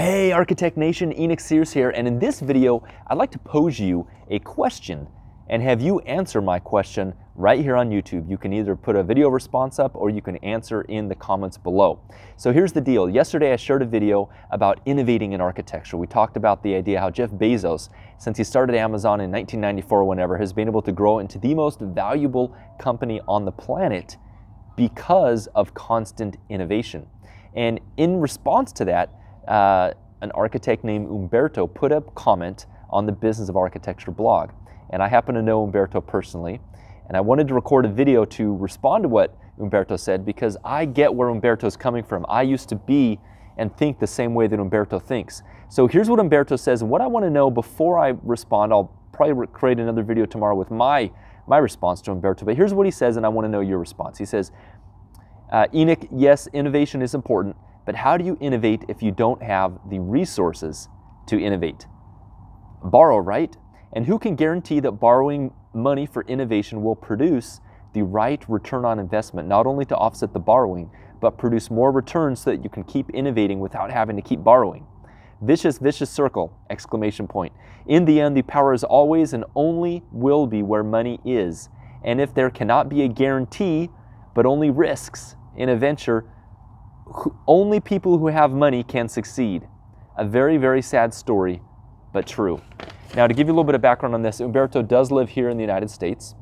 Hey Architect Nation, Enoch Sears here, and in this video, I'd like to pose you a question and have you answer my question right here on YouTube. You can either put a video response up or you can answer in the comments below. So here's the deal. Yesterday I shared a video about innovating in architecture. We talked about the idea how Jeff Bezos, since he started Amazon in 1994 whenever, has been able to grow into the most valuable company on the planet because of constant innovation. And in response to that, uh, an architect named Umberto put a comment on the Business of Architecture blog. And I happen to know Umberto personally. And I wanted to record a video to respond to what Umberto said because I get where Umberto's coming from. I used to be and think the same way that Umberto thinks. So here's what Umberto says. And what I want to know before I respond, I'll probably create another video tomorrow with my, my response to Umberto. But here's what he says, and I want to know your response. He says, uh, Enoch, yes, innovation is important, but how do you innovate if you don't have the resources to innovate? Borrow, right? And who can guarantee that borrowing money for innovation will produce the right return on investment, not only to offset the borrowing, but produce more returns so that you can keep innovating without having to keep borrowing? Vicious, vicious circle, exclamation point. In the end, the power is always and only will be where money is. And if there cannot be a guarantee, but only risks in a venture, only people who have money can succeed. A very, very sad story, but true. Now, to give you a little bit of background on this, Umberto does live here in the United States.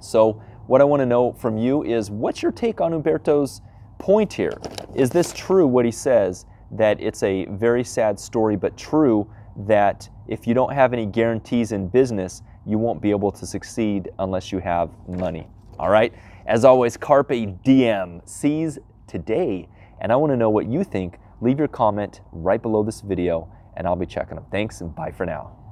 So, what I want to know from you is what's your take on Umberto's point here? Is this true, what he says, that it's a very sad story, but true, that if you don't have any guarantees in business, you won't be able to succeed unless you have money? All right. As always, Carpe Diem. Sees today and I wanna know what you think. Leave your comment right below this video, and I'll be checking them. Thanks, and bye for now.